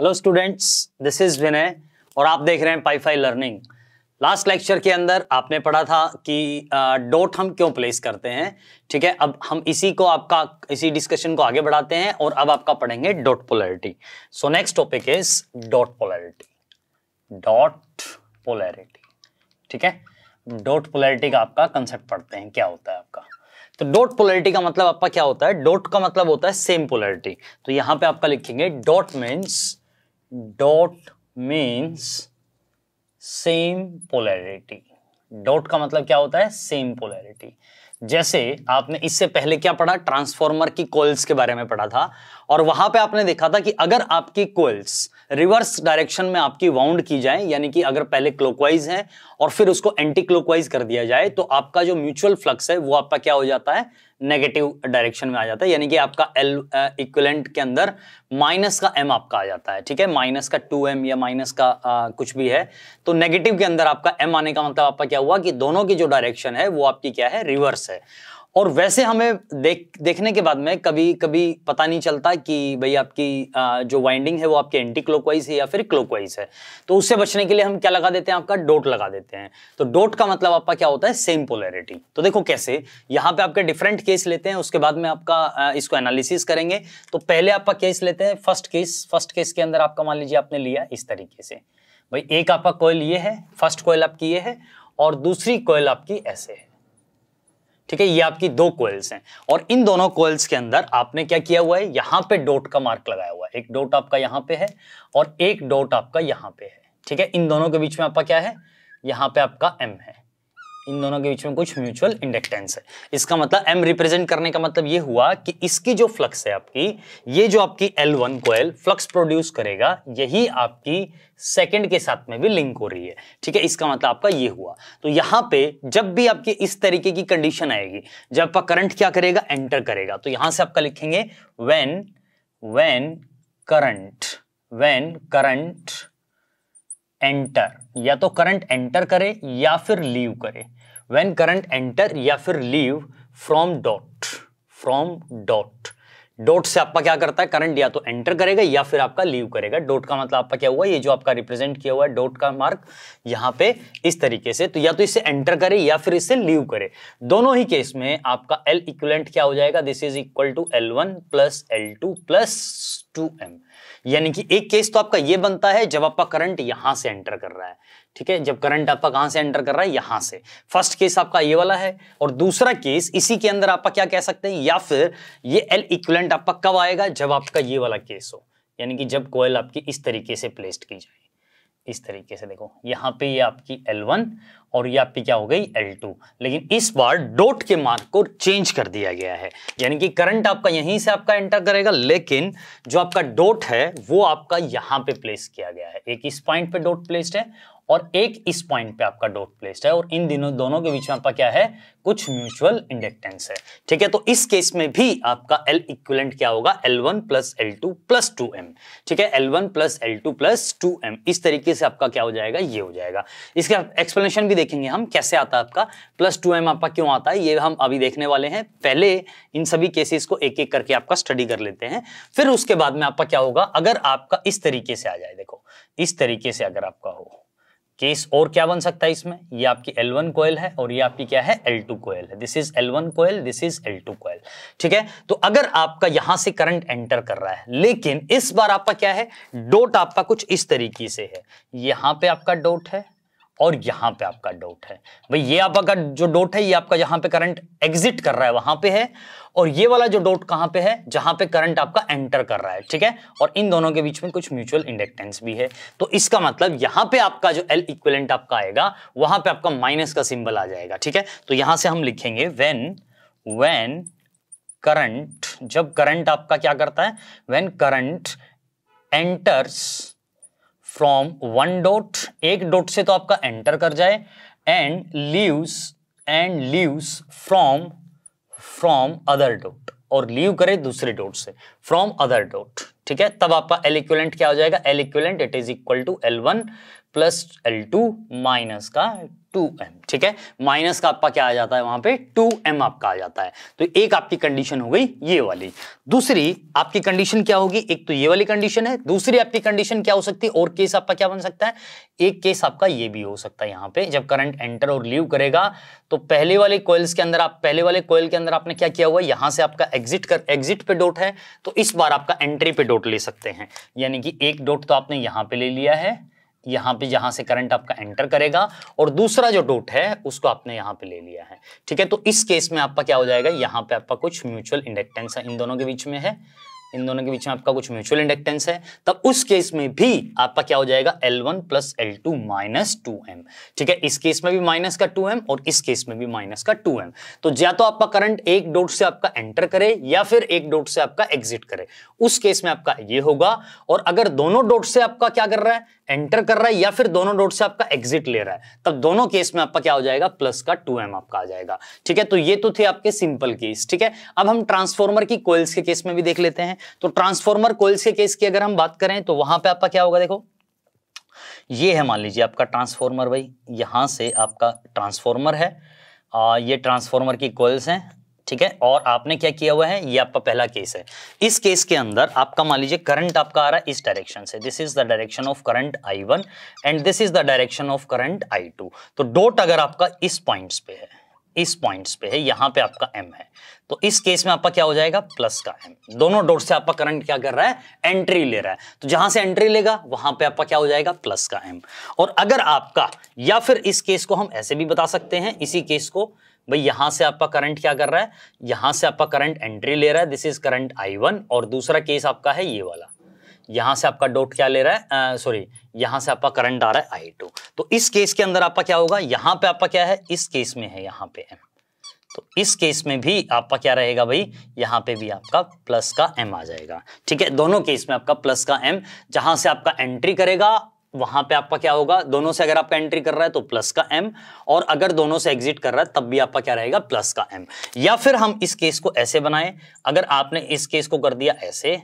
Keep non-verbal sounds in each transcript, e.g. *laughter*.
hello students this is Vinay और आप देख रहे हैं पाईफाई लर्निंग लास्ट लेक्चर के अंदर आपने पढ़ा था कि डॉट हम क्यों प्लेस करते हैं ठीक है अब हम इसी को आपका इसी डिस्कशन को आगे बढ़ाते हैं और अब आपका पढ़ेंगे dot polarity so next topic is dot polarity dot polarity ठीक है डॉट पोलैरिटी का आपका कंसेप्ट पढ़ते हैं क्या होता है आपका तो डॉट पोलैरिटी का मतलब आपका क्या होता है डॉट का मतलब होता है सेम पोलैरिटी तो यहां पे आपका लिखेंगे dot means dot means same polarity dot का मतलब क्या होता है सेम पोलैरिटी जैसे आपने इससे पहले क्या पढ़ा ट्रांसफॉर्मर की कोयल्स के बारे में पढ़ा था और वहां पे आपने देखा था कि अगर आपकी कोयल्स रिवर्स डायरेक्शन में आपकी वाउंड की जाए यानी कि अगर पहले क्लोकवाइज है और फिर उसको एंटी क्लोकवाइज कर दिया जाए तो आपका जो म्यूचुअल फ्लक्स है वो आपका क्या हो जाता है नेगेटिव डायरेक्शन में आ जाता है यानी कि आपका एल इक्वलेंट के अंदर माइनस का एम आपका आ जाता है ठीक है माइनस का टू एम या माइनस का आ, कुछ भी है तो नेगेटिव के अंदर आपका एम आने का मतलब आपका क्या हुआ कि दोनों की जो डायरेक्शन है वो आपकी क्या है रिवर्स है और वैसे हमें देख देखने के बाद में कभी कभी पता नहीं चलता कि भाई आपकी आ, जो वाइंडिंग है वो आपके एंटी क्लोकवाइज है या फिर क्लोकवाइज है तो उससे बचने के लिए हम क्या लगा देते हैं आपका डोट लगा देते हैं तो डोट का मतलब आपका क्या होता है सेम पोलैरिटी तो देखो कैसे यहाँ पे आपके डिफरेंट केस लेते हैं उसके बाद में आपका आ, इसको एनालिसिस करेंगे तो पहले आपका केस लेते हैं फर्स्ट केस फर्स्ट केस के अंदर आपका मान लीजिए आपने लिया इस तरीके से भाई एक आपका कोयल ये है फर्स्ट कोयल आपकी ये है और दूसरी कोयल आपकी ऐसे है ठीक है ये आपकी दो कोयल्स हैं और इन दोनों कोयल्स के अंदर आपने क्या किया हुआ है यहां पे डोट का मार्क लगाया हुआ है एक डोट आपका यहां पे है और एक डोट आपका यहाँ पे है ठीक है इन दोनों के बीच में आपका क्या है यहाँ पे आपका एम है इन दोनों के बीच में कुछ म्यूचुअल इंडक्टेंस है इसका मतलब एम रिप्रेजेंट करने का मतलब ये हुआ कि इसकी जो फ्लक्स है आपकी ये जो आपकी L one coil flux produce करेगा यही आपकी सेकेंड के साथ में भी लिंक हो रही है ठीक है इसका मतलब आपका ये हुआ तो यहां पे जब भी आपकी इस तरीके की कंडीशन आएगी जब आपका करंट क्या करेगा एंटर करेगा तो यहां से आपका लिखेंगे when when current when current enter या तो करंट एंटर करे या फिर लीव करे वेन करंट एंटर या फिर leave from dot from dot dot से आपका क्या करता है करंट या तो एंटर करेगा या फिर आपका लीव करेगा डॉट का मतलब आपका क्या हुआ ये जो आपका रिप्रेजेंट किया हुआ है डॉट का मार्क यहां पे इस तरीके से तो या तो इसे एंटर करे या फिर इसे लीव करे दोनों ही केस में आपका एल इक्वलेंट क्या हो जाएगा this is equal to L one plus L two plus two M यानी कि एक केस तो आपका ये बनता है जब आपका करंट यहां से एंटर कर रहा है ठीक है जब करंट आपका कहां से एंटर कर रहा है यहां से फर्स्ट केस आपका ये वाला है और दूसरा केस इसी के अंदर आपका क्या कह सकते हैं या फिर ये एल इक्वलेंट आपका कब आएगा जब आपका ये वाला केस हो यानी कि जब कोयल आपकी इस तरीके से प्लेस्ड की जाए इस तरीके से देखो यहाँ पे ये आपकी L1 और ये आपकी क्या हो गई L2 लेकिन इस बार डॉट के मार्क को चेंज कर दिया गया है यानी कि करंट आपका यहीं से आपका एंटर करेगा लेकिन जो आपका डॉट है वो आपका यहाँ पे प्लेस किया गया है एक इस पॉइंट पे डॉट प्लेस्ड है और एक इस पॉइंट पे आपका डॉट प्लेस्ड है और इन दिनों दोनों के बीच में आपका क्या है कुछ म्यूचुअल इंडक्टेंस है ठीक है तो इस केस में भी आपका एल इक्विलेंट क्या होगा L one plus L two plus two M ठीक है L one plus L two plus two M इस तरीके से आपका क्या हो जाएगा ये हो जाएगा इसका एक्सप्लेनेशन भी देखेंगे हम कैसे आता है आपका प्लस टू एम आपका क्यों आता है ये हम अभी देखने वाले हैं पहले इन सभी केसेस को एक एक करके आपका स्टडी कर लेते हैं फिर उसके बाद में आपका क्या होगा अगर आपका इस तरीके से आ जाए देखो इस तरीके से अगर आपका हो केस और क्या बन सकता है इसमें ये आपकी L1 कोयल है और ये आपकी क्या है L2 कोयल है this is L1 coil this is L2 coil ठीक है तो अगर आपका यहां से करंट एंटर कर रहा है लेकिन इस बार आपका क्या है डोट आपका कुछ इस तरीके से है यहां पे आपका डोट है और यहां पे आपका डोट है भाई ये आपका जो डोट है ये आपका जहां पे करंट एग्जिट कर रहा है वहां पे है और ये वाला जो डोट कहां पे है जहां पे करंट आपका एंटर कर रहा है ठीक है और इन दोनों के बीच में कुछ म्यूचुअल इंडक्टेंस भी है तो इसका मतलब यहां पे आपका जो एल इक्वलेंट आपका आएगा वहां पे आपका माइनस का सिंबल आ जाएगा ठीक है तो यहां से हम लिखेंगे वेन वेन करंट जब करंट आपका क्या करता है when current enters from one dot एक डॉट से तो आपका एंटर कर जाए and leaves and leaves from from other dot और लीव करे दूसरे डॉट से फ्रॉम अदर डॉट ठीक है तब आपका एल इक्वलेंट क्या हो जाएगा L equivalent it is equal to L one plus L two minus का टू एम ठीक है माइनस का आपका क्या आ जाता है वहां पे टू एम आपका आ जाता है तो एक आपकी कंडीशन हो गई ये वाली दूसरी आपकी कंडीशन क्या होगी एक तो ये वाली कंडीशन है दूसरी आपकी कंडीशन क्या हो सकती है और केस आपका क्या बन सकता है एक केस आपका ये भी हो सकता है यहाँ पे जब करंट एंटर और लीव करेगा तो पहले वाले कोयल्स के अंदर आप पहले वाले कोयल के अंदर आपने क्या किया हुआ यहां से आपका एग्जिट कर एग्जिट पे डोट है तो इस बार आपका एंट्री पे डोट ले सकते हैं यानी कि एक डोट तो आपने यहां पर ले लिया है यहां पे जहां से करंट आपका एंटर करेगा और दूसरा जो डोट है उसको आपने यहां पे ले लिया है ठीक है तो इस केस में आपका क्या हो जाएगा यहां पे आपका कुछ म्यूचुअल इंडक्टेंस है इन दोनों के बीच में है इन दोनों के बीच में आपका कुछ म्यूचुअल इंडक्टेंस है तब उस केस में भी आपका क्या हो जाएगा L1 one plus L two minus two M ठीक है इस केस में भी माइनस का 2m और इस केस में भी माइनस का 2m तो या तो आपका करंट एक डोट से आपका एंटर करे या फिर एक डोट से आपका एग्जिट करे उस केस में आपका ये होगा और अगर दोनों डोट से आपका क्या कर रहा है एंटर कर रहा है या फिर दोनों डॉट से आपका एग्जिट ले रहा है तब दोनों केस में आपका क्या हो जाएगा प्लस का टू एम आपका आ जाएगा ठीक है तो ये तो थे आपके सिंपल केस ठीक है अब हम ट्रांसफॉर्मर की कोयल्स के केस में भी देख लेते हैं तो ट्रांसफॉर्मर कोयल्स के केस की अगर हम बात करें तो वहां पर आपका क्या होगा देखो ये है मान लीजिए आपका ट्रांसफॉर्मर भाई यहां से आपका ट्रांसफॉर्मर है आ, ये ट्रांसफॉर्मर की कोयल्स हैं ठीक है और आपने क्या किया हुआ है ये आपका पहला केस है इस केस के अंदर आपका मान लीजिए करंट आपका आ रहा है इस डायरेक्शन से this is the direction of current I one and this is the direction of current I two तो डोट अगर आपका इस पॉइंट्स पे है इस पॉइंट्स पे है यहां पे आपका एम है तो इस केस में आपका क्या हो जाएगा प्लस का एम दोनों डोट से आपका करंट क्या कर रहा है एंट्री ले रहा है तो जहां से एंट्री लेगा वहां पे आपका क्या हो जाएगा प्लस का एम और अगर आपका या फिर इस केस को हम ऐसे भी बता सकते हैं इसी केस को भाई यहां से आपका करंट क्या कर रहा है यहां से आपका करंट एंट्री ले रहा है this is current I one और दूसरा केस आपका है ये वाला यहां से आपका डॉट क्या ले रहा है सॉरी यहां से आपका करंट आ रहा है आई टू तो इस केस के अंदर आपका क्या होगा यहाँ पे आपका क्या है इस केस में है यहां पे एम तो इस केस में भी आपका क्या रहेगा भाई यहाँ पे भी आपका प्लस का एम आ जाएगा ठीक है दोनों केस में आपका प्लस का एम जहां से आपका एंट्री करेगा वहां पे आपका क्या होगा दोनों से अगर आपका एंट्री कर रहा है तो प्लस का एम और अगर दोनों से एग्जिट कर रहा है तब भी आपका क्या रहेगा प्लस का एम या फिर हम इस केस को ऐसे बनाएं अगर आपने इस केस को कर दिया ऐसे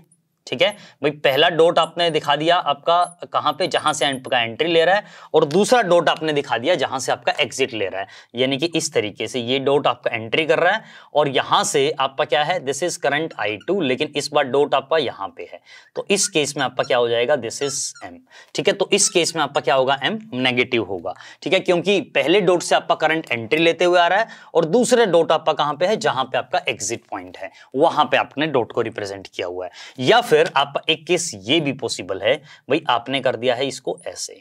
ठीक है भाई पहला डोट आपने दिखा दिया आपका कहां पे जहां से आपका एंट्री ले रहा है और दूसरा डोट आपने दिखा दिया जहां से आपका एग्जिट ले रहा है यानी कि इस तरीके से ये डोट आपका एंट्री कर रहा है और यहां से आपका क्या है this is current I two लेकिन इस बार डॉट आपका यहां पे है तो इस केस में आपका क्या हो जाएगा दिस इज एम ठीक है तो इस केस में आपका क्या होगा एम नेगेटिव होगा ठीक है क्योंकि पहले डोट से आपका करंट एंट्री लेते हुए आ रहा है और दूसरे डोट आपका कहां पे है जहां पे आपका एग्जिट पॉइंट है वहां पर आपने डोट को रिप्रेजेंट किया हुआ है या फिर फिर आप एक केस ये भी पॉसिबल है भाई आपने कर दिया है इसको ऐसे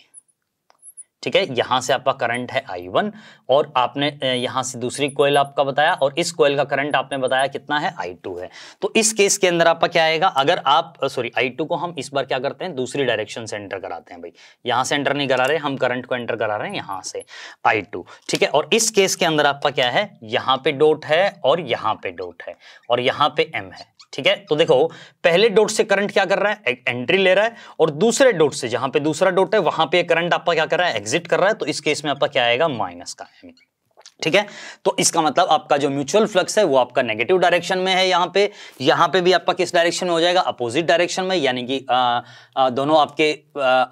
ठीक है यहां से आपका करंट है I1 और आपने यहां से दूसरी कोयल आपका बताया और इस कोयल का करंट आपने बताया कितना है I2 है तो इस केस के अंदर आपका क्या आएगा अगर आप सॉरी I2 को हम इस बार क्या करते हैं दूसरी डायरेक्शन से एंटर कराते हैं भाई यहां से एंटर नहीं करा रहे हम करंट को एंटर करा रहे हैं यहां से I2 ठीक है और इस केस के अंदर आपका क्या है यहां पर डोट है और यहां पर डोट है और यहां पर एम है ठीक है तो देखो पहले डोट से करंट क्या कर रहा है एंट्री ले रहा है और दूसरे डोट से जहां पे दूसरा डोट है वहां पे करंट आपका क्या कर रहा है एग्जिट कर रहा है तो इस केस में आपका क्या आएगा माइनस का एम ठीक है तो इसका मतलब आपका जो म्यूचुअल फ्लक्स है वो आपका नेगेटिव डायरेक्शन में है यहां पे यहां पे भी आपका किस डायरेक्शन में हो जाएगा अपोजिट डायरेक्शन में यानी कि दोनों आपके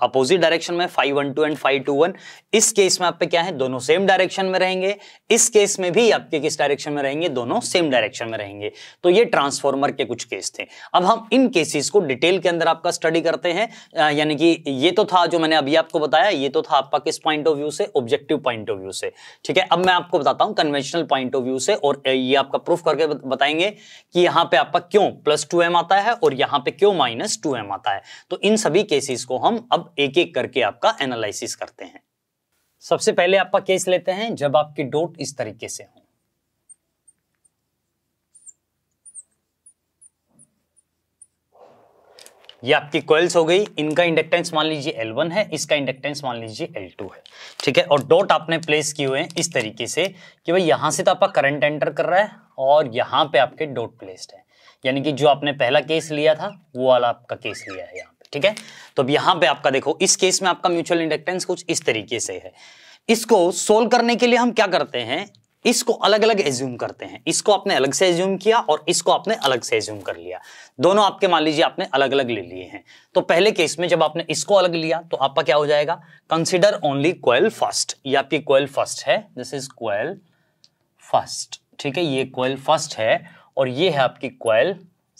अपोजिट डायरेक्शन में five one two and five two one इस केस में आपके क्या है दोनों सेम डायरेक्शन में रहेंगे इस केस में भी आपके किस डायरेक्शन में रहेंगे दोनों सेम डायरेक्शन में रहेंगे तो ये ट्रांसफॉर्मर के कुछ केस थे अब हम इन केसेस को डिटेल के अंदर आपका स्टडी करते हैं यानी कि ये तो था जो मैंने अभी आपको बताया ये तो था आपका किस पॉइंट ऑफ व्यू से ऑब्जेक्टिव पॉइंट ऑफ व्यू से ठीक है अब मैं आपको बताता हूं कन्वेंशनल पॉइंट ऑफ व्यू से और ये आपका प्रूफ करके बताएंगे कि यहां पे आपका क्यों प्लस टू एम आता है और यहां पे क्यों माइनस टू एम आता है तो इन सभी केसेस को हम अब एक एक करके आपका एनालिसिस करते हैं सबसे पहले आपका केस लेते हैं जब आपकी डोट इस तरीके से हो ये आपकी कोयल्स हो गई इनका इंडक्टेंस मान लीजिए L1 है इसका इंडक्टेंस मान लीजिए L2 है ठीक है और डॉट आपने प्लेस किए हुए हैं इस तरीके से कि भाई यहाँ से तो आपका करंट एंटर कर रहा है और यहाँ पे आपके डॉट प्लेस्ड है यानी कि जो आपने पहला केस लिया था वो वाला आपका केस लिया है यहाँ पे ठीक है तो अब यहाँ पे आपका देखो इस केस में आपका म्यूचुअल इंडक्टेंस कुछ इस तरीके से है इसको सोल्व करने के लिए हम क्या करते हैं इसको अलग अलग एज्यूम करते हैं इसको आपने अलग से एज्यूम किया और इसको आपने अलग से एज्यूम कर लिया दोनों आपके मान लीजिए आपने अलग अलग ले लिए हैं तो पहले केस में जब आपने इसको अलग लिया तो आपका क्या हो जाएगा कंसिडर ओनली क्वेल फर्स्ट ये आपकी क्वेल फर्स्ट है दिस इज क्वेल फर्स्ट ठीक है ये क्वेल फर्स्ट है और ये है आपकी क्वेल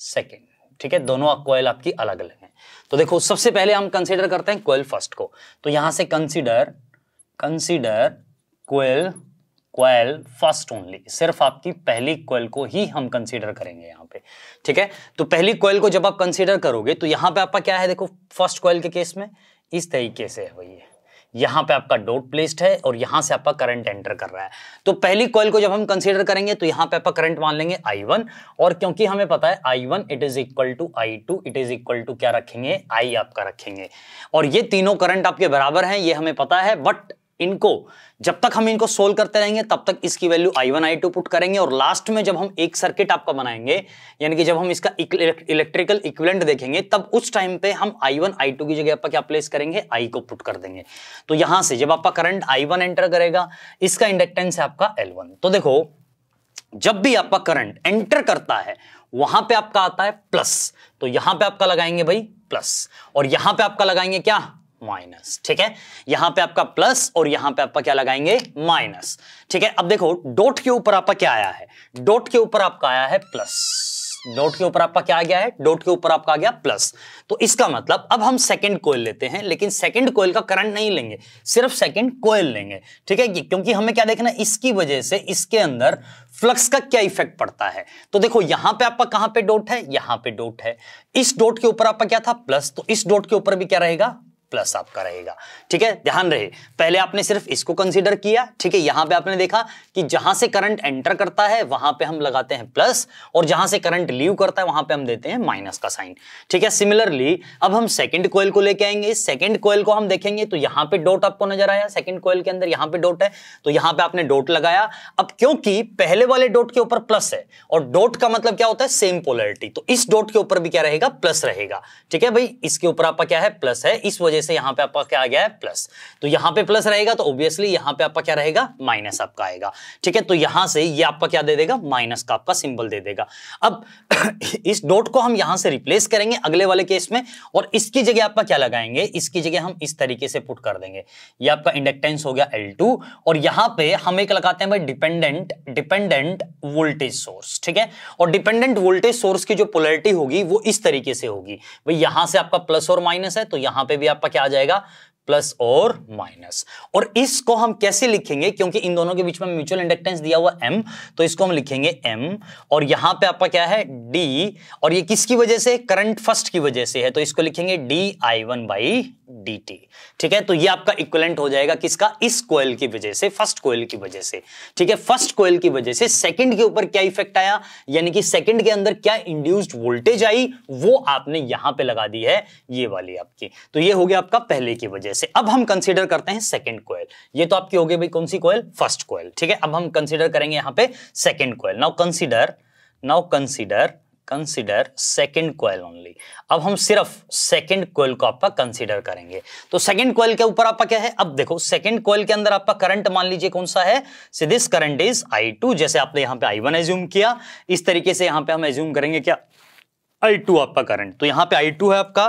सेकेंड ठीक है दोनों क्वेल आपकी अलग अलग है तो देखो सबसे पहले हम कंसिडर करते हैं क्वेल फर्स्ट को तो यहां से consider consider coil coil first only सिर्फ आपकी पहली क्वेल को ही हम कंसीडर करेंगे यहाँ पे ठीक है तो पहली क्वेल को जब आप कंसीडर करोगे तो यहाँ पे आपका क्या है देखो फर्स्ट क्वेल के केस में इस तरीके से है भैया यहाँ पे आपका डोट प्लेस्ड है और यहाँ से आपका करंट एंटर कर रहा है तो पहली कॉल को जब हम कंसीडर करेंगे तो यहाँ पे आपका करंट मान लेंगे आई वन और क्योंकि हमें पता है I one it is equal to I two it is equal to क्या रखेंगे आई आपका रखेंगे और ये तीनों करंट आपके बराबर हैं ये हमें पता है बट इनको जब तक हम इनको सोल्व करते रहेंगे तब तक इसकी value I one I two put करेंगे और लास्ट में जब हम एक सर्किट आपका बनाएंगे यानी कि जब हम इसका इलेक्ट्रिकल इक्विलेंट देखेंगे तब उस टाइम पे हम आई वन आई टू की जगह आपका क्या प्लेस करेंगे आई को पुट कर देंगे तो यहां से जब आपका करंट आई वन एंटर करेगा इसका इंडक्टेंस है आपका एल वन तो देखो जब भी आपका करंट एंटर करता है वहां पे आपका आता है प्लस तो यहां पे आपका लगाएंगे भाई प्लस और यहां पे आपका लगाएंगे क्या माइनस ठीक है यहां पे आपका प्लस और यहां पे आपका क्या लगाएंगे माइनस ठीक है अब देखो डॉट के ऊपर आपका क्या आया है डॉट के ऊपर आपका आया है प्लस डॉट के ऊपर आपका क्या आ गया है डॉट के ऊपर आपका आ गया प्लस तो इसका मतलब अब हम सेकंड कोयल लेते हैं लेकिन सेकंड कोयल का करंट नहीं लेंगे सिर्फ सेकंड कोयल लेंगे ठीक है क्योंकि हमें क्या देखना इसकी वजह से इसके अंदर फ्लक्स का क्या इफेक्ट पड़ता है तो देखो यहां पे आपका कहां पे डॉट है यहां पे डॉट है इस डॉट के ऊपर आपका क्या था प्लस तो इस डॉट के ऊपर भी क्या रहेगा प्लस आपका रहेगा ठीक है ध्यान रहे पहले आपने सिर्फ इसको कंसीडर किया ठीक है यहां पे आपने देखा कि जहां से करंट एंटर करता है वहां पे हम लगाते हैं प्लस और जहां से करंट लीव करता है वहां पे हम देते हैं माइनस का साइन ठीक है सिमिलरली अब हम सेकंड कोयल को लेके आएंगे सेकंड कोयल को हम देखेंगे तो यहां पर डोट आपको नजर आया सेकंड कोयल के अंदर यहां पर डोट है तो यहां पर आपने डोट लगाया अब क्योंकि पहले वाले डोट के ऊपर प्लस है और डोट का मतलब क्या होता है सेम पोलरिटी तो इस डोट के ऊपर भी क्या रहेगा प्लस रहेगा ठीक है भाई इसके ऊपर आपका क्या है प्लस है इस वजह वजह से यहाँ पे आपका क्या आ गया है प्लस तो यहाँ पे प्लस रहेगा तो ऑब्वियसली यहाँ पे आपका क्या रहेगा माइनस आपका आएगा ठीक है तो यहाँ से ये आपका क्या दे देगा माइनस का आपका सिंबल दे देगा अब *coughs* इस डॉट को हम यहाँ से रिप्लेस करेंगे अगले वाले केस में और इसकी जगह आपका क्या लगाएंगे इसकी जगह हम इस तरीके से पुट कर देंगे ये आपका इंडक्टेंस हो गया एल और यहाँ पे हम एक लगाते हैं भाई डिपेंडेंट डिपेंडेंट वोल्टेज सोर्स ठीक है और डिपेंडेंट वोल्टेज सोर्स की जो पोलरिटी होगी वो इस तरीके से होगी भाई यहां से आपका प्लस और माइनस है तो यहाँ पे भी आपका क्या आ जाएगा प्लस और माइनस और इसको हम कैसे लिखेंगे क्योंकि इन दोनों के बीच में म्यूचुअल इंडक्टेंस दिया हुआ एम तो इसको हम लिखेंगे एम और यहां पे आपका क्या है डी और ये किसकी वजह से करंट फर्स्ट की वजह से है तो इसको लिखेंगे D I one by D T ठीक है तो ये आपका इक्वलेंट हो जाएगा किसका इस कोयल की वजह से फर्स्ट कोयल की वजह से ठीक है फर्स्ट कोयल की वजह से सेकेंड के ऊपर क्या इफेक्ट आया यानी कि सेकेंड के अंदर क्या इंड्यूस्ड वोल्टेज आई वो आपने यहां पर लगा दी है ये वाली आपकी तो ये हो गया आपका पहले की वजह वजह से अब हम कंसिडर करते हैं सेकेंड कोयल ये तो आपकी होगी भाई कौन सी कोयल फर्स्ट कोयल ठीक है अब हम कंसिडर करेंगे यहां पे second coil now consider now consider consider second coil only अब हम सिर्फ सेकेंड कोयल को आपका कंसिडर करेंगे तो सेकेंड कोयल के ऊपर आपका क्या है अब देखो सेकेंड कोयल के अंदर आपका करंट मान लीजिए कौन सा है से दिस करंट इज I2 जैसे आपने यहां पे I1 वन एज्यूम किया इस तरीके से यहां पे हम एज्यूम करेंगे क्या I2 आपका करंट तो यहां पे I2 है आपका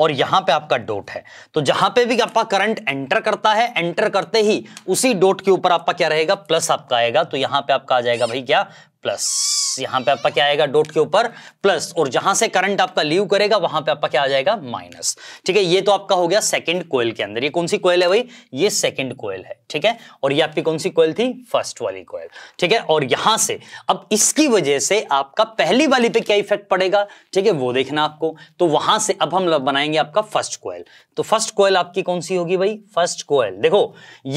और यहां पे आपका डोट है तो जहां पे भी आपका करंट एंटर करता है एंटर करते ही उसी डोट के ऊपर आपका क्या रहेगा प्लस आपका आएगा तो यहां पे आपका आ जाएगा भाई क्या प्लस यहां पे आपका क्या आएगा डॉट के ऊपर प्लस और जहां से करंट आपका लीव करेगा वहां पे आपका क्या आ जाएगा माइनस ठीक है ये तो आपका हो गया सेकंड कोयल के अंदर ये कौन सी कोयल है भाई ये सेकंड कोयल है ठीक है और ये आपकी कौन सी कोयल थी फर्स्ट वाली कोयल ठीक है और यहां से अब इसकी वजह से आपका पहली वाली पे क्या इफेक्ट पड़ेगा ठीक है वो देखना आपको तो वहां से अब हम बनाएंगे आपका फर्स्ट कोयल तो फर्स्ट कोयल आपकी कौन सी होगी भाई फर्स्ट कोयल देखो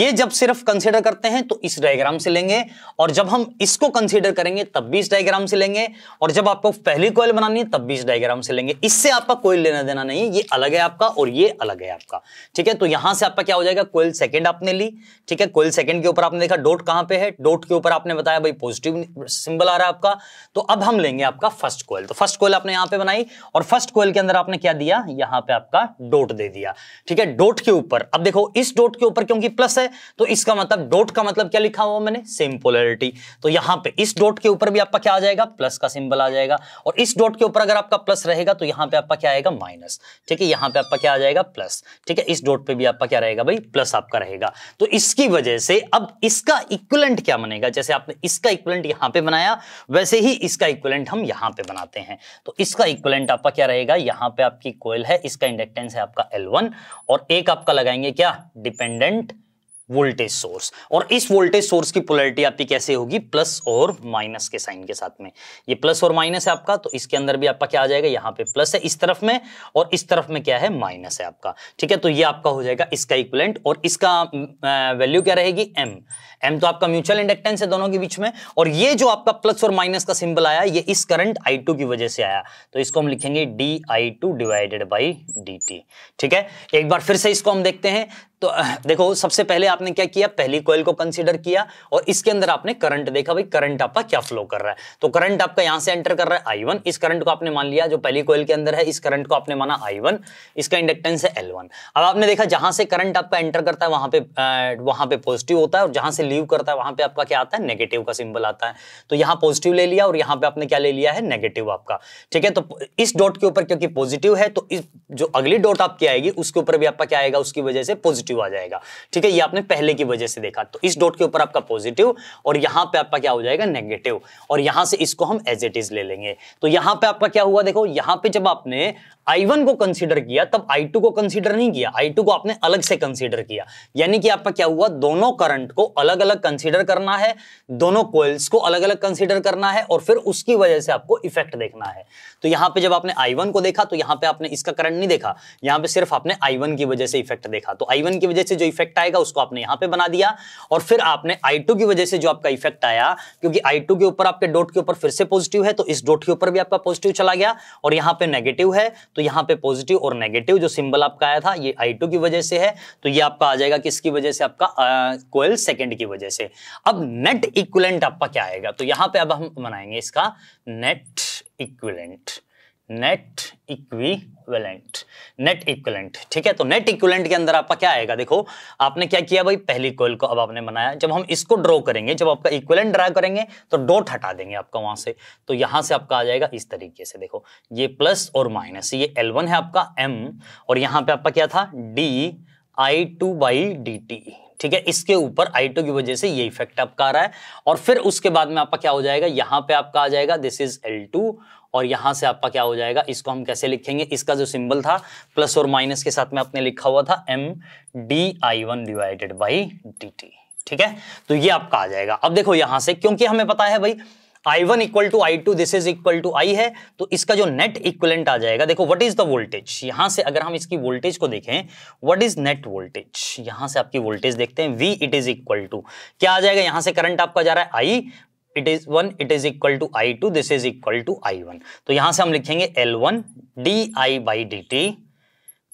ये जब सिर्फ कंसिडर करते हैं तो इस डायग्राम से लेंगे और जब हम इसको कंसिडर करेंगे है तब भी इस डायग्राम से लेंगे और जब आपको पहली कोयल बनानी है तब भी इस डायग्राम से लेंगे इससे आपका कोयल लेना देना नहीं ये अलग है आपका और ये अलग है आपका ठीक है तो यहां से आपका क्या हो जाएगा कोयल सेकेंड आपने ली ठीक है कोयल सेकेंड के ऊपर आपने देखा डोट कहां पर है डोट के ऊपर आपने बताया भाई पॉजिटिव सिंबल आ रहा है आपका तो अब हम लेंगे आपका फर्स्ट कोयल तो फर्स्ट कोयल आपने यहां पर बनाई और फर्स्ट कोयल के अंदर आपने क्या दिया यहां पर आपका डोट दे दिया ठीक है डोट के ऊपर अब देखो इस डोट के ऊपर क्योंकि प्लस है तो इसका मतलब डोट का मतलब क्या लिखा हुआ मैंने सेम पोलरिटी तो यहां पे इस डोट के ऊपर भी आपका क्या आ जाएगा प्लस का सिंबल आ जाएगा और इस डॉट के ऊपर अगर आपका प्लस रहेगा तो यहाँ पे आपका क्या आएगा माइनस ठीक है यहाँ पे आपका क्या आ जाएगा प्लस ठीक है इस डॉट पे भी आपका क्या रहेगा भाई प्लस आपका रहेगा तो इसकी वजह से अब इसका इक्वलेंट क्या बनेगा जैसे आपने इसका इक्वलेंट यहाँ पे बनाया वैसे ही इसका इक्वलेंट हम यहाँ पे बनाते हैं तो इसका इक्वलेंट आपका क्या रहेगा यहाँ पे आपकी कोयल है इसका इंडक्टेंस है आपका एल और एक आपका लगाएंगे क्या डिपेंडेंट वोल्टेज सोर्स और इस वोल्टेज सोर्स की पोलरिटी आपकी कैसे होगी प्लस और माइनस के साइन के साथ में ये प्लस और माइनस है आपका तो इसके अंदर भी आपका क्या आ जाएगा यहाँ पे प्लस है इस तरफ में और इस तरफ में क्या है माइनस है आपका ठीक है तो ये आपका हो जाएगा इसका इक्वलेंट और इसका वैल्यू क्या रहेगी एम एम तो आपका म्यूचुअल इंडक्टेंस है दोनों के बीच में और ये जो आपका प्लस और माइनस का सिंबल आया ये इस करंट आई की वजह से आया तो इसको हम लिखेंगे D I divided by D ठीक है एक बार फिर से इसको हम देखते हैं तो देखो सबसे पहले आपने क्या किया पहली कॉयल को कंसिडर किया और इसके अंदर आपने करंट देखा भाई करंट आपका क्या फ्लो कर रहा है तो करंट आपका यहां से एंटर कर रहा है आई वन इस करंट को आपने मान लिया जो पहली कॉयल के अंदर है इस करंट को आपने माना I1 इसका इंडक्टेंस है L1 अब आपने देखा जहां से करंट आपका एंटर करता है वहां पे आ, वहां पे पॉजिटिव होता है और जहां से लीव करता है वहां पे आपका क्या आता है नेगेटिव का सिंबल आता है तो यहां पॉजिटिव ले लिया और यहां पे आपने क्या ले लिया है नेगेटिव आपका ठीक है तो इस डॉट के ऊपर क्योंकि पॉजिटिव है तो इस जो अगली डॉट आपकी आएगी उसके ऊपर भी आपका क्या आएगा उसकी वजह से पॉजिटिव पॉजिटिव आ जाएगा ठीक है ये आपने पहले की वजह से देखा तो इस डॉट के ऊपर आपका पॉजिटिव और यहाँ पे आपका क्या हो जाएगा नेगेटिव और यहाँ से इसको हम एज इट इज ले लेंगे तो यहाँ पे आपका क्या हुआ देखो यहाँ पे जब आपने I1 को कंसीडर किया तब I2 को कंसीडर नहीं किया I2 को आपने अलग से कंसीडर किया यानी कि आपका क्या हुआ दोनों करंट को अलग अलग कंसीडर करना है दोनों कोयल्स को अलग अलग कंसीडर करना है और फिर उसकी वजह से आपको इफेक्ट देखना है तो यहां पे जब आपने I1 को देखा तो यहां पे आपने इसका करंट नहीं देखा यहां पे सिर्फ आपने I1 की वजह से इफेक्ट देखा तो I1 की वजह से जो इफेक्ट आएगा उसको आपने यहां पर बना दिया और फिर आपने I2 की वजह से जो आपका इफेक्ट आया क्योंकि I2 के ऊपर आपके डोट के ऊपर फिर से पॉजिटिव है तो इस डोट के ऊपर भी आपका पॉजिटिव चला गया और यहां पर नेगेटिव है तो यहाँ पे पॉजिटिव और नेगेटिव जो सिंबल आपका आया था ये आई टू की वजह से है तो ये आपका आ जाएगा किसकी वजह से आपका कोयल सेकेंड की वजह से अब नेट इक्वलेंट आपका क्या आएगा तो यहाँ पे अब हम बनाएंगे इसका net equivalent net equivalent net equivalent ठीक है तो नेट इक्विवेलेंट के अंदर आपका क्या आएगा देखो आपने क्या किया भाई पहली कॉल को अब आपने बनाया जब हम इसको ड्रॉ करेंगे जब आपका इक्विवेलेंट ड्रा करेंगे तो डॉट हटा देंगे आपका वहां से तो यहां से आपका आ जाएगा इस तरीके से देखो ये प्लस और माइनस ये एल है आपका एम और यहां पर आपका क्या था D I two by D T ठीक है इसके ऊपर I2 की वजह से ये इफेक्ट आपका आ रहा है और फिर उसके बाद में आपका क्या हो जाएगा यहां पे आपका आ जाएगा दिस इज L2 और यहां से आपका क्या हो जाएगा इसको हम कैसे लिखेंगे इसका जो सिंबल था प्लस और माइनस के साथ में आपने लिखा हुआ था M D I one divided by D T ठीक है तो ये आपका आ जाएगा अब देखो यहां से क्योंकि हमें पता है भाई I one equal to I two this is equal to I है तो इसका जो नेट इक्वलेंट आ जाएगा देखो व्हाट इज द वोल्टेज यहां से अगर हम इसकी वोल्टेज को देखें व्हाट इज नेट वोल्टेज यहां से आपकी वोल्टेज देखते हैं V it is equal to क्या आ जाएगा यहां से करंट आपका जा रहा है I it is one it is equal to I two this is equal to I one तो यहां से हम लिखेंगे L one D I by D T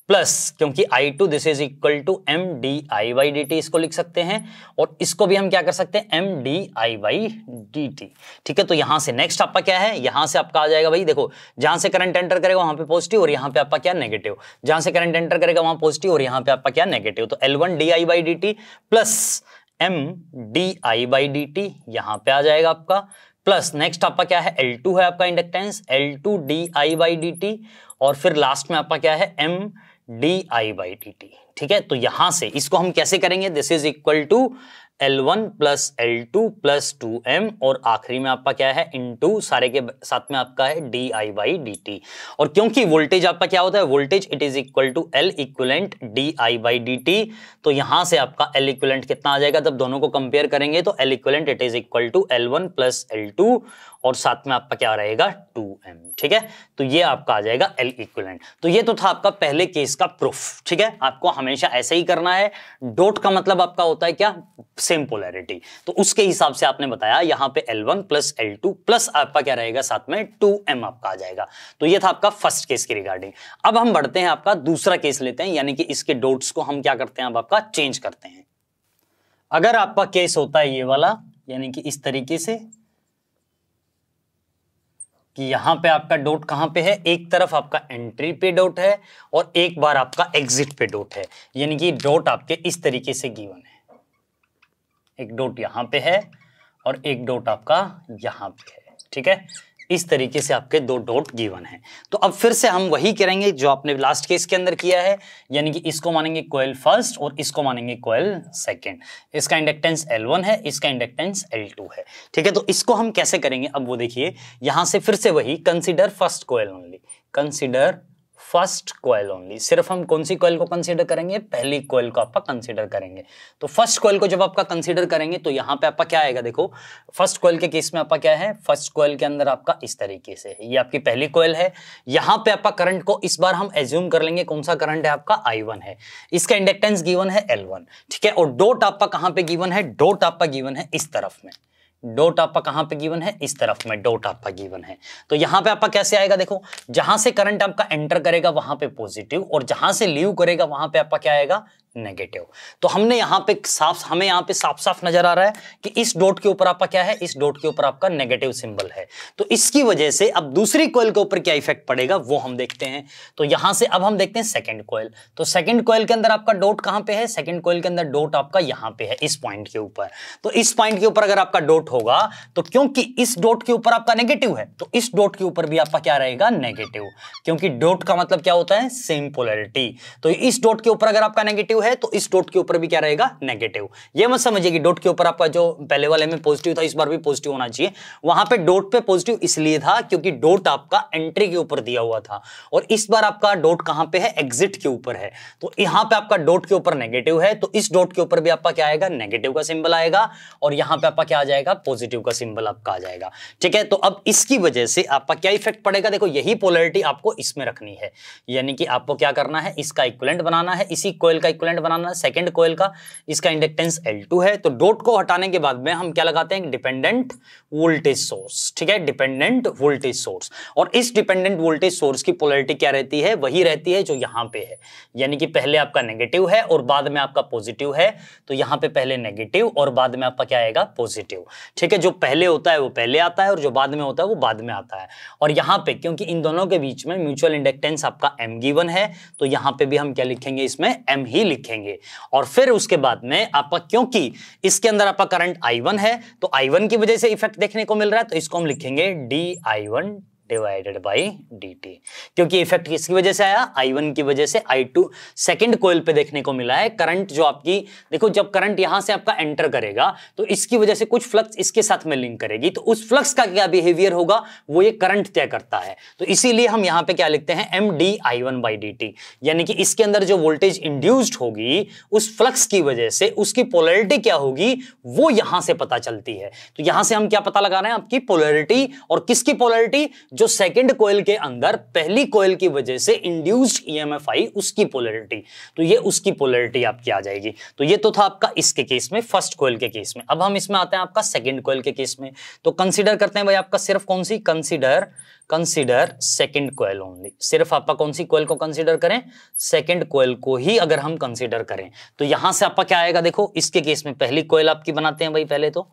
plus क्योंकि I two this is equal to M D I by D T इसको लिख सकते हैं और इसको भी हम क्या कर सकते हैं M D I by D T ठीक है तो यहां से नेक्स्ट आपका क्या है यहां से आपका आ जाएगा भाई देखो जहां से करंट एंटर करेगा वहां पे पॉजिटिव और यहां पे आपका क्या नेगेटिव जहां से करंट एंटर करेगा वहां पॉजिटिव और यहां पे आपका क्या नेगेटिव तो L one D I by D T plus M D I by D T यहां पर आ जाएगा आपका प्लस नेक्स्ट आपका क्या है एल टू है आपका inductance L two D I by D T और फिर लास्ट में आपका क्या है M D I by D T ठीक है तो यहां से इसको हम कैसे करेंगे this is equal to L one plus L two plus two M और आखिरी में आपका क्या है इन टू सारे के साथ में आपका है D I by D T और क्योंकि वोल्टेज आपका क्या होता है voltage it is equal to L equivalent D I by D T तो यहां से आपका एल इक्वलेंट कितना आ जाएगा जब दोनों को कंपेयर करेंगे तो L equivalent it is equal to L one plus L two और साथ में आपका क्या रहेगा टू एम ठीक है तो ये आपका आ जाएगा एल इक्वलेंट तो ये तो था आपका पहले केस का प्रूफ ठीक है आपको हमेशा ऐसे ही करना है डोट का मतलब आपका होता है क्या सेम पोलैरिटी तो उसके हिसाब से आपने बताया यहां पे L1 प्लस एल प्लस आपका क्या रहेगा साथ में 2m आपका आ जाएगा तो ये था आपका फर्स्ट केस के रिगार्डिंग अब हम बढ़ते हैं आपका दूसरा केस लेते हैं यानी कि इसके डोट्स को हम क्या करते हैं अब आपका चेंज करते हैं अगर आपका केस होता है ये वाला यानी कि इस तरीके से कि यहां पे आपका डोट कहां पे है एक तरफ आपका एंट्री पे डोट है और एक बार आपका एग्जिट पे डोट है यानी कि डोट आपके इस तरीके से गिवन है एक डॉट यहाँ पे है और एक डॉट आपका यहाँ पे है ठीक है इस तरीके से आपके दो डॉट गिवन है तो अब फिर से हम वही करेंगे जो आपने लास्ट केस के अंदर किया है यानी कि इसको मानेंगे कोयल फर्स्ट और इसको मानेंगे कोयल सेकंड इसका इंडक्टेंस L1 है इसका इंडक्टेंस L2 है ठीक है तो इसको हम कैसे करेंगे अब वो देखिए यहां से फिर से वही consider first coil only consider first coil only सिर्फ हम कौन सी कॉयल को कंसिडर करेंगे पहली कॉयल को आपका कंसिडर करेंगे तो फर्स्ट कॉयल को जब आपका कंसिडर करेंगे तो यहाँ पे आपका क्या आएगा देखो फर्स्ट कॉयल के केस में आपका क्या है फर्स्ट कॉयल के अंदर आपका इस तरीके से है ये आपकी पहली कॉयल है यहाँ पे आपका करंट को इस बार हम एज्यूम कर लेंगे कौन सा करंट है आपका आई है इसका इंडक्टेंस गीवन है एल ठीक है और डोट आपका कहाँ पे गीवन है डोट आपका गीवन है इस तरफ में डोट आपका कहां पे गिवन है इस तरफ में डोट आपका गिवन है तो यहां पे आपका कैसे आएगा देखो जहां से करंट आपका एंटर करेगा वहां पे पॉजिटिव और जहां से लीव करेगा वहां पे आपका क्या आएगा नेगेटिव तो हमने यहां पे साफ हमें यहां पे साफ साफ नजर आ रहा है कि इस डॉट के ऊपर आपका क्या है इस डॉट के ऊपर आपका नेगेटिव सिंबल है तो इसकी वजह से अब दूसरी कोयल के ऊपर क्या इफेक्ट पड़ेगा वो हम देखते हैं तो यहां से अब हम देखते हैं सेकेंड कोयल तो सेकेंड कोयल के अंदर आपका डॉट कहां पे है सेकेंड कोयल के अंदर डॉट आपका यहां पे है इस पॉइंट के ऊपर तो इस पॉइंट के ऊपर अगर आपका डॉट होगा तो क्योंकि इस डॉट के ऊपर आपका नेगेटिव है तो इस डॉट के ऊपर भी आपका क्या रहेगा नेगेटिव क्योंकि डॉट का मतलब क्या होता है सेम पोलरिटी तो इस डॉट के ऊपर अगर आपका नेगेटिव है है तो इस डॉट के ऊपर भी क्या रहेगा नेगेटिव ये मत समझिए कि डॉट के ऊपर आपका जो पहले वाले में पॉजिटिव था इस बार भी पॉजिटिव होना चाहिए वहां पे डॉट पे पॉजिटिव इसलिए था क्योंकि डॉट आपका एंट्री के ऊपर दिया हुआ था और इस बार आपका डॉट कहां पे है एग्जिट के ऊपर है तो यहां पे आपका डॉट के ऊपर नेगेटिव है तो इस डॉट के ऊपर भी आपका क्या आएगा नेगेटिव का सिंबल आएगा और यहां पे आपका क्या आ जाएगा पॉजिटिव का सिंबल आपका आ जाएगा ठीक है तो अब इसकी वजह से आपका क्या इफेक्ट पड़ेगा देखो यही पोलरिटी आपको इसमें रखनी है यानी कि आपको क्या करना है इसका इक्वलेंट बनाना है इसी कोयल का इक्वलेंट करंट बनाना है सेकेंड कोयल का इसका इंडक्टेंस L2 है तो डोट को हटाने के बाद में हम क्या लगाते हैं डिपेंडेंट वोल्टेज सोर्स ठीक है डिपेंडेंट वोल्टेज सोर्स और इस डिपेंडेंट वोल्टेज सोर्स की पोलरिटी क्या रहती है वही रहती है जो यहाँ पे है यानी कि पहले आपका नेगेटिव है और बाद में आपका पॉजिटिव है तो यहाँ पे पहले नेगेटिव और बाद में आपका क्या आएगा पॉजिटिव ठीक है जो पहले होता है वो पहले आता है और जो बाद में होता है वो बाद में आता है और यहाँ पे क्योंकि इन दोनों के बीच में म्यूचुअल इंडक्टेंस आपका एम गिवन है तो यहाँ पे भी हम क्या लिखेंगे इसमें एम ही लिखेंगे लिखेंगे और फिर उसके बाद में आपका क्योंकि इसके अंदर आपका करंट आई है तो आई की वजह से इफेक्ट देखने को मिल रहा है तो इसको हम लिखेंगे D I one divided by D क्योंकि इफेक्ट किसकी वजह से आया आई वन की वजह से आई टू सेकेंड कोयल पे देखने को मिला है करंट जो आपकी देखो जब करंट यहां से आपका एंटर करेगा तो इसकी वजह से कुछ फ्लक्स इसके साथ में लिंक करेगी तो उस फ्लक्स का क्या बिहेवियर होगा वो ये करंट तय करता है तो इसीलिए हम यहां पे क्या लिखते हैं M D I one by D T यानी कि इसके अंदर जो वोल्टेज इंड्यूस्ड होगी उस फ्लक्स की वजह से उसकी पोलरिटी क्या होगी वो यहां से पता चलती है तो यहां से हम क्या पता लगा रहे हैं आपकी पोलरिटी और किसकी पोलरिटी जो सेकंड कोयल के अंदर पहली कोयल की वजह से इंड्यूस्ड ईएमएफ e आई उसकी पोलरिटी तो ये उसकी पोलरिटी आपकी आ जाएगी तो ये तो था आपका इसके केस में फर्स्ट कोयल के केस में अब हम इसमें आते हैं आपका सेकंड कोयल के केस में तो कंसिडर करते हैं भाई आपका सिर्फ कौन सी consider consider second coil only सिर्फ आपका कौन सी कोयल को कंसिडर करें सेकेंड कोयल को ही अगर हम कंसिडर करें तो यहां से आपका क्या आएगा देखो इसके केस में पहली कोयल आपकी बनाते हैं भाई पहले तो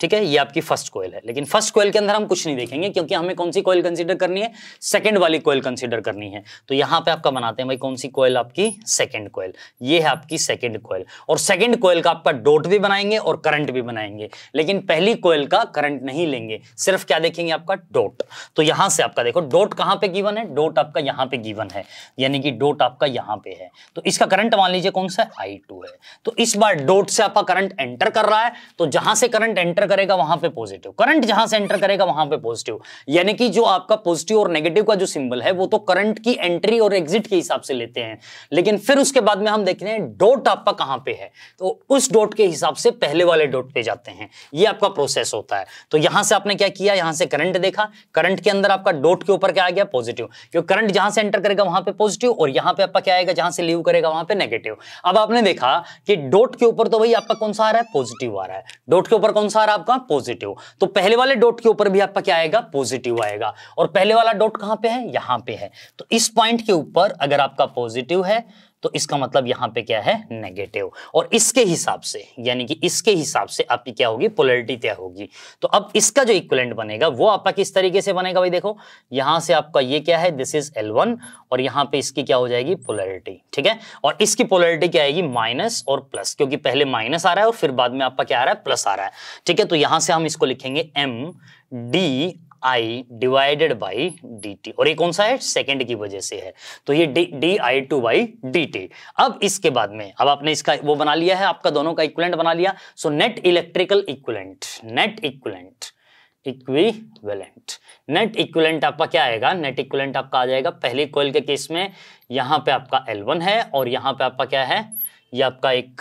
ठीक है ये आपकी फर्स्ट कोयल है लेकिन फर्स्ट कोयल के अंदर हम कुछ नहीं देखेंगे क्योंकि हमें कौन सी कोयल कंसिडर करनी है सेकंड वाली कोयल कंसिडर करनी है तो यहां पे आपका बनाते हैं भाई कौन सी कोयल आपकी सेकंड कोयल ये है आपकी सेकंड कोयल और सेकंड कोयल का आपका डोट भी बनाएंगे और करंट भी बनाएंगे लेकिन पहली कोयल का करंट नहीं लेंगे सिर्फ क्या देखेंगे आपका डोट तो यहां से आपका देखो डोट कहां पर गीवन है डोट आपका यहां पर गीवन है यानी कि डोट आपका यहां पर है तो इसका करंट मान लीजिए कौन सा आई है तो इस बार डोट से आपका करंट एंटर कर रहा है तो जहां से करंट एंटर एंटर करेगा वहां पे पॉजिटिव करंट जहां से एंटर करेगा वहां पे पॉजिटिव यानी कि जो आपका पॉजिटिव और नेगेटिव का जो सिंबल है वो तो करंट की एंट्री और एग्जिट के हिसाब से लेते हैं लेकिन फिर उसके बाद में हम देख रहे हैं डॉट आपका कहां पे है तो उस डॉट के हिसाब से पहले वाले डॉट पे जाते हैं ये आपका प्रोसेस होता है तो यहां से आपने क्या किया यहां से करंट देखा करंट के अंदर आपका डॉट के ऊपर क्या आ गया पॉजिटिव क्योंकि करंट जहां से एंटर करेगा वहां पर पॉजिटिव और यहां पर आपका क्या आएगा जहां से लीव करेगा वहां पर नेगेटिव अब आपने देखा कि डोट के ऊपर तो भाई आपका कौन सा आ रहा है पॉजिटिव आ रहा है डोट के ऊपर कौन सा आ रहा है आपका पॉजिटिव तो पहले वाले डॉट के ऊपर भी आपका क्या आएगा पॉजिटिव आएगा और पहले वाला डॉट कहां पे है यहां पे है तो इस पॉइंट के ऊपर अगर आपका पॉजिटिव है तो इसका मतलब यहां पे क्या है नेगेटिव और इसके हिसाब से यानी कि इसके हिसाब से आपकी क्या होगी पोलरिटी तय होगी तो अब इसका जो इक्वलेंट बनेगा वो आपका किस तरीके से बनेगा भाई देखो यहां से आपका ये क्या है दिस इज एल और यहां पे इसकी क्या हो जाएगी पोलरिटी ठीक है और इसकी पोलरिटी क्या आएगी माइनस और प्लस क्योंकि पहले माइनस आ रहा है और फिर बाद में आपका क्या आ रहा है प्लस आ रहा है ठीक है तो यहां से हम इसको लिखेंगे M D I divided by D T और ये कौन सा है सेकेंड की वजह से है तो ये D D I two by D T अब इसके बाद में अब आपने इसका वो बना लिया है आपका दोनों का इक्वलेंट बना लिया so net electrical equivalent net equivalent equivalent net equivalent आपका क्या आएगा नेट इक्वलेंट आपका आ जाएगा पहले कोयल के केस में यहाँ पे आपका L1 है और यहाँ पे आपका क्या है ये आपका एक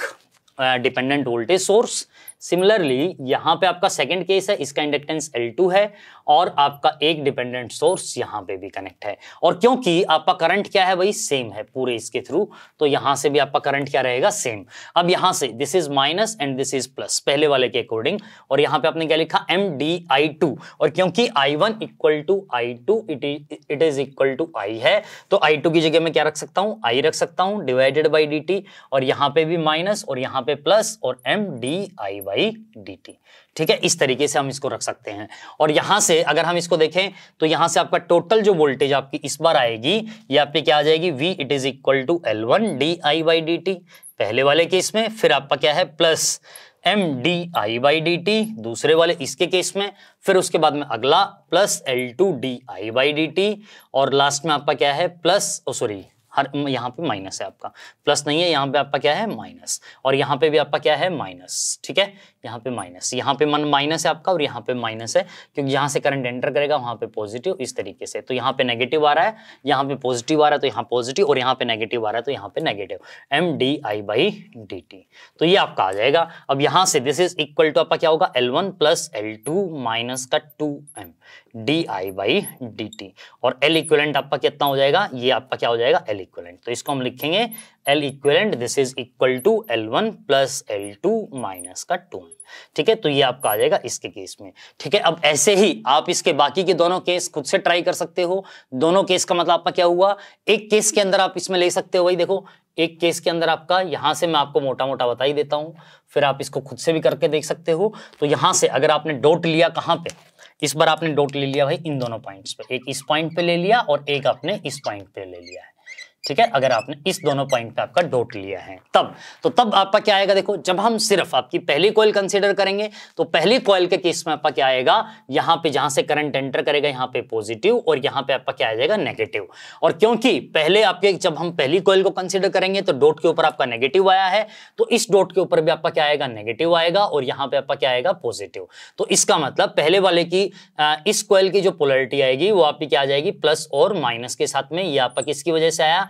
डिपेंडेंट वोल्टेज सोर्स सिमिलरली यहाँ पे आपका सेकेंड केस है इसका इंडक्टेंस L2 है और आपका एक डिपेंडेंट सोर्स यहाँ पे भी कनेक्ट है और क्योंकि आपका करंट क्या है भाई सेम है पूरे इसके थ्रू तो यहाँ से भी आपका करंट क्या रहेगा सेम अब यहाँ से this is minus and this is plus पहले वाले के अकॉर्डिंग और यहाँ पे आपने क्या लिखा एम डी आई टू और क्योंकि I one equal to I two it is equal to I है तो आई टू की जगह मैं क्या रख सकता हूँ आई रख सकता हूँ डिवाइडेड बाई डी टी और यहाँ पे भी माइनस और यहाँ पे प्लस और M D I by D T ठीक है इस तरीके से हम इसको रख सकते हैं और यहां से अगर हम इसको देखें तो यहां से आपका टोटल जो वोल्टेज आपकी इस बार आएगी ये आपकी क्या आ जाएगी V it is equal to L one D I by D T पहले वाले केस में फिर आपका क्या है plus M D I by D T दूसरे वाले इसके केस में फिर उसके बाद में अगला plus L two D I by D T और लास्ट में आपका क्या है प्लस ओ सॉरी हर यहाँ पे माइनस है आपका प्लस नहीं है यहाँ पे आपका क्या है माइनस और यहाँ पे भी आपका क्या है माइनस ठीक है यहाँ पे माइनस यहाँ पे मन माइनस है आपका और यहाँ पे माइनस है क्योंकि यहाँ से करंट एंटर करेगा वहाँ पे पॉजिटिव इस तरीके से तो यहाँ पे नेगेटिव आ रहा है यहाँ पे पॉजिटिव आ रहा है तो यहाँ पॉजिटिव और यहाँ पे नेगेटिव आ रहा है तो यहाँ पे negative M D I by D T तो ये आपका आ जाएगा अब यहाँ से दिस इज इक्वल टू आपका क्या होगा L one plus L two minus का two M D I by D T और एल इक्वलेंट आपका कितना हो जाएगा ये आपका क्या हो जाएगा एल इक्वलेंट तो इसको हम लिखेंगे L equivalent this is equal to L one plus L two minus का टू ठीक है तो ये आपका आ जाएगा इसके केस में ठीक है अब ऐसे ही आप इसके बाकी के दोनों केस खुद से ट्राई कर सकते हो दोनों केस का मतलब आपका क्या हुआ एक केस के अंदर आप इसमें ले सकते हो वही देखो एक केस के अंदर आपका यहां से मैं आपको मोटा मोटा बता ही देता हूं फिर आप इसको खुद से भी करके देख सकते हो तो यहां से अगर आपने डोट लिया कहां पे इस बार आपने डोट ले लिया भाई इन दोनों पॉइंट्स पे एक इस पॉइंट पे ले लिया और एक आपने इस पॉइंट पे ले लिया है ठीक है अगर आपने इस दोनों पॉइंट पे आपका डोट लिया है तब तो तब आपका क्या आएगा देखो जब हम सिर्फ आपकी पहली कॉइल कंसिडर करेंगे तो पहली कॉइल के केस में आपका क्या आएगा यहाँ पे जहां से करंट एंटर करेगा यहाँ पे पॉजिटिव और यहाँ पे आपका क्या आ जाएगा नेगेटिव और क्योंकि पहले आपके जब हम पहली कॉयल को कंसिडर करेंगे तो डोट के ऊपर आपका नेगेटिव आया है तो इस डोट के ऊपर भी आपका क्या आएगा नेगेटिव आएगा और यहाँ पर आपका क्या आएगा पॉजिटिव तो इसका मतलब पहले वाले की इस कॉयल की जो पोलरिटी आएगी वो आपकी क्या आ जाएगी प्लस और माइनस के साथ में ये आपका किसकी वजह से आया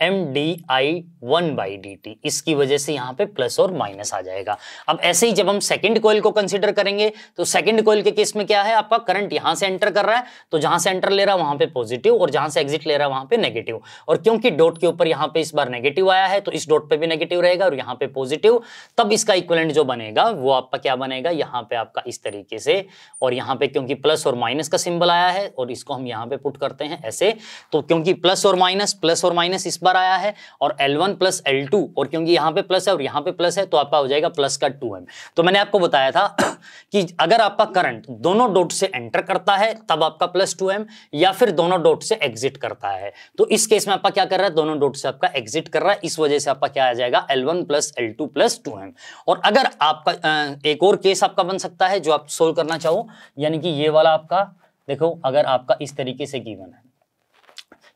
M D I one by D T इसकी वजह से यहाँ पे प्लस और माइनस आ जाएगा अब ऐसे ही जब हम सेकंड कोयल को कंसिडर करेंगे तो सेकंड कोयल के केस में क्या है आपका करंट यहाँ से एंटर कर रहा है तो जहां से एंटर ले रहा है वहां पे पॉजिटिव और जहां से एग्जिट ले रहा है वहां पे नेगेटिव और क्योंकि डॉट के ऊपर यहाँ पे इस बार नेगेटिव आया है तो इस डॉट पर भी नेगेटिव रहेगा और यहाँ पे पॉजिटिव तब इसका इक्वलेंट जो बनेगा वो आपका क्या बनेगा यहाँ पे आपका इस तरीके से और यहाँ पे क्योंकि प्लस और माइनस का सिंबल आया है और इसको हम यहाँ पे पुट करते हैं ऐसे तो क्योंकि प्लस और माइनस प्लस और माइनस इस बार आया है और L one plus L two और क्योंकि यहां पे प्लस है और यहां पे प्लस है तो आपका हो जाएगा प्लस का टू एम तो मैंने आपको बताया था *clears throat* कि अगर आपका करंट दोनों डोट से एंटर करता है तब आपका प्लस टू एम या फिर दोनों डोट से एग्जिट करता है तो इस केस में आपका क्या कर रहा है दोनों डोट से आपका एग्जिट कर रहा है इस वजह से आपका क्या आ जाएगा L one plus L two plus two M और अगर आपका एक और केस आपका बन सकता है जो आप सोल्व करना चाहो यानी कि ये वाला आपका देखो अगर आपका इस तरीके से गिवन है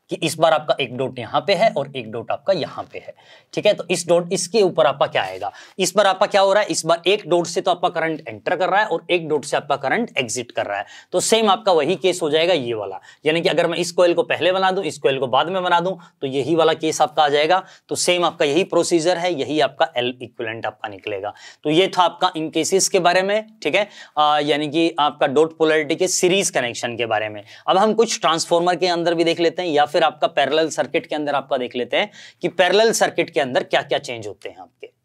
कि इस बार आपका एक डॉट यहां पे है और एक डॉट आपका यहां पे है ठीक है तो इस डॉट इसके ऊपर आपका क्या आएगा इस बार आपका क्या हो रहा है इस बार एक डॉट से तो आपका करंट एंटर कर रहा है और एक डॉट से आपका करंट एग्जिट कर रहा है तो सेम आपका वही केस हो जाएगा ये वाला यानी कि अगर मैं इस कोयल को पहले बना दूं इस कोयल को बाद में बना दूं तो यही वाला केस आपका आ जाएगा तो सेम आपका यही प्रोसीजर है यही आपका एल इक्वलेंट आपका निकलेगा तो ये था आपका इन केसेस के बारे में ठीक है यानी कि आपका डोट पोलरिटी के सीरीज कनेक्शन के बारे में अब हम कुछ ट्रांसफॉर्मर के अंदर भी देख लेते हैं या फिर फिर आपका पैरेलल सर्किट के अंदर आपका देख लेते हैं कि पैरेलल सर्किट के अंदर क्या क्या चेंज होते हैं आपके